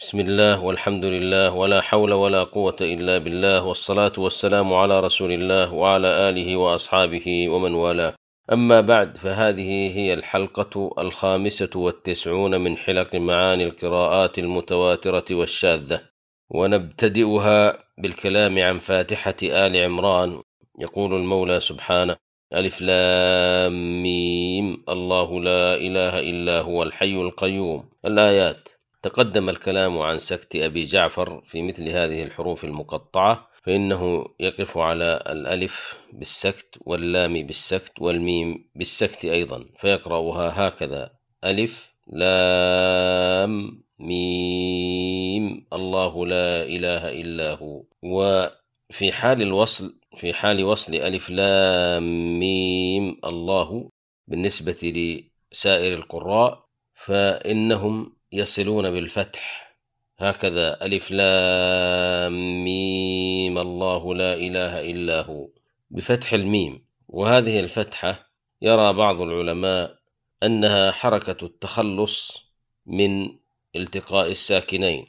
بسم الله والحمد لله ولا حول ولا قوة إلا بالله والصلاة والسلام على رسول الله وعلى آله وأصحابه ومن والاه أما بعد فهذه هي الحلقة الخامسة والتسعون من حلق معاني القراءات المتواترة والشاذة ونبتدئها بالكلام عن فاتحة آل عمران يقول المولى سبحانه ألف لام ميم الله لا إله إلا هو الحي القيوم الآيات تقدم الكلام عن سكت أبي جعفر في مثل هذه الحروف المقطعة فإنه يقف على الألف بالسكت واللام بالسكت والميم بالسكت أيضا فيقرأها هكذا ألف لام ميم الله لا إله إلا هو وفي حال الوصل في حال وصل ألف لام ميم الله بالنسبة لسائر القراء فإنهم يصلون بالفتح هكذا ألف لام ميم الله لا إله إلا هو بفتح الميم وهذه الفتحة يرى بعض العلماء أنها حركة التخلص من التقاء الساكنين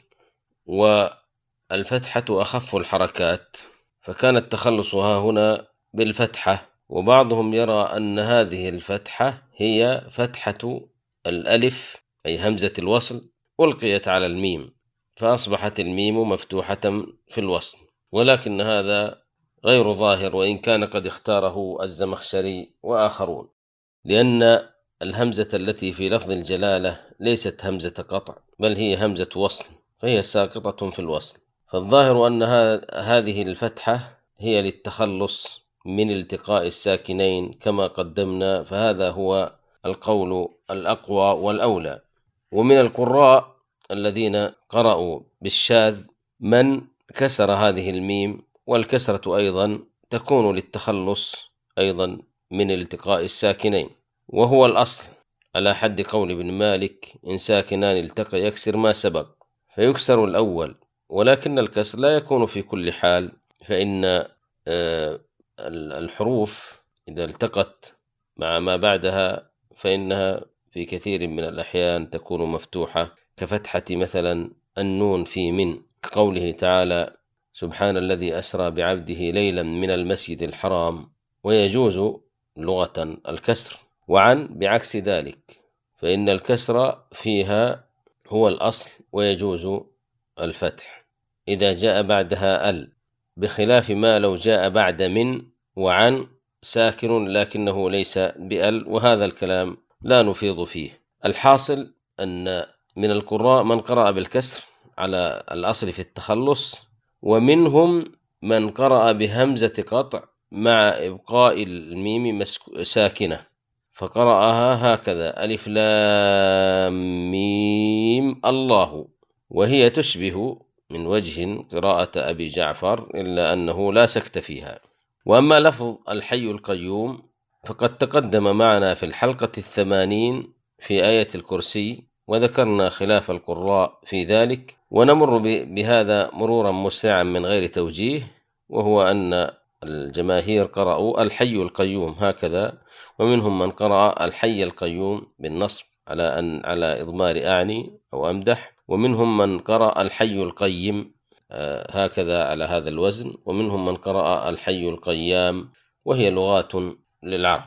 والفتحة أخف الحركات فكان التخلص ها هنا بالفتحة وبعضهم يرى أن هذه الفتحة هي فتحة الألف أي همزة الوصل ألقيت على الميم فأصبحت الميم مفتوحة في الوصل ولكن هذا غير ظاهر وإن كان قد اختاره الزمخشري وآخرون لأن الهمزة التي في لفظ الجلالة ليست همزة قطع بل هي همزة وصل فهي ساقطة في الوصل فالظاهر أن هذه الفتحة هي للتخلص من التقاء الساكنين كما قدمنا فهذا هو القول الأقوى والأولى ومن القراء الذين قرأوا بالشاذ من كسر هذه الميم والكسرة أيضا تكون للتخلص أيضا من التقاء الساكنين وهو الأصل على حد قول ابن مالك إن ساكنان التقى يكسر ما سبق فيكسر الأول ولكن الكسر لا يكون في كل حال فإن آه، الحروف إذا التقت مع ما بعدها فإنها في كثير من الأحيان تكون مفتوحة كفتحة مثلا النون في من كقوله تعالى سبحان الذي أسرى بعبده ليلا من المسجد الحرام ويجوز لغة الكسر وعن بعكس ذلك فإن الكسر فيها هو الأصل ويجوز الفتح إذا جاء بعدها ال بخلاف ما لو جاء بعد من وعن ساكن لكنه ليس بال وهذا الكلام لا نفيض فيه الحاصل أن من القراء من قرأ بالكسر على الأصل في التخلص ومنهم من قرأ بهمزة قطع مع إبقاء الميم ساكنة فقرأها هكذا ألف لام ميم الله وهي تشبه من وجه قراءة أبي جعفر إلا أنه لا سكت فيها وأما لفظ الحي القيوم فقد تقدم معنا في الحلقة الثمانين في آية الكرسي وذكرنا خلاف القراء في ذلك ونمر بهذا مرورا مسرعا من غير توجيه وهو أن الجماهير قرأوا الحي القيوم هكذا ومنهم من قرأ الحي القيوم بالنصب على أن على إضمار أعني أو أمدح ومنهم من قرأ الحي القيم آه، هكذا على هذا الوزن ومنهم من قرأ الحي القيام وهي لغات للعرب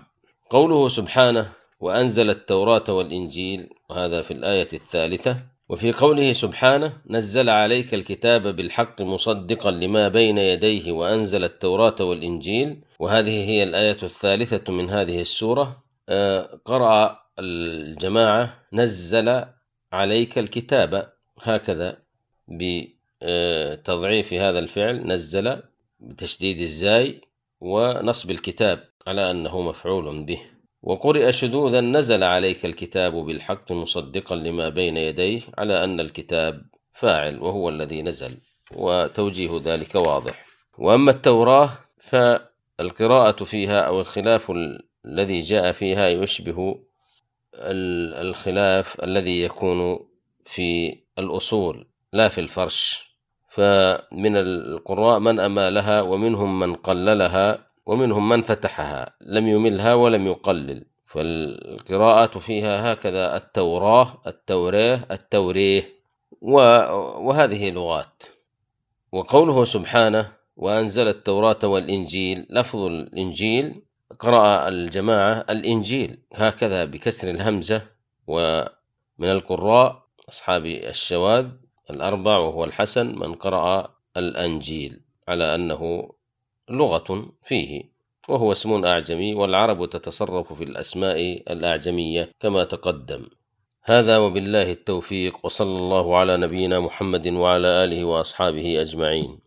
قوله سبحانه وأنزل التوراة والإنجيل وهذا في الآية الثالثة وفي قوله سبحانه نزل عليك الكتاب بالحق مصدقا لما بين يديه وأنزل التوراة والإنجيل وهذه هي الآية الثالثة من هذه السورة آه، قرأ الجماعة نزل عليك الكتاب هكذا بتضعيف هذا الفعل نزل بتشديد الزاي ونصب الكتاب على أنه مفعول به وقرئ شذوذا نزل عليك الكتاب بالحق مصدقا لما بين يديه على أن الكتاب فاعل وهو الذي نزل وتوجيه ذلك واضح وأما التوراة فالقراءة فيها أو الخلاف الذي جاء فيها يشبه الخلاف الذي يكون في الأصول لا في الفرش فمن القراء من أمالها ومنهم من قللها ومنهم من فتحها لم يملها ولم يقلل فالقراءة فيها هكذا التوراة التوراة التوريه وهذه لغات وقوله سبحانه وأنزل التوراة والإنجيل لفظ الإنجيل قرأ الجماعة الإنجيل هكذا بكسر الهمزة ومن القراء أصحاب الشواذ الأربع وهو الحسن من قرأ الأنجيل على أنه لغة فيه وهو اسم أعجمي والعرب تتصرف في الأسماء الأعجمية كما تقدم هذا وبالله التوفيق وصلى الله على نبينا محمد وعلى آله وأصحابه أجمعين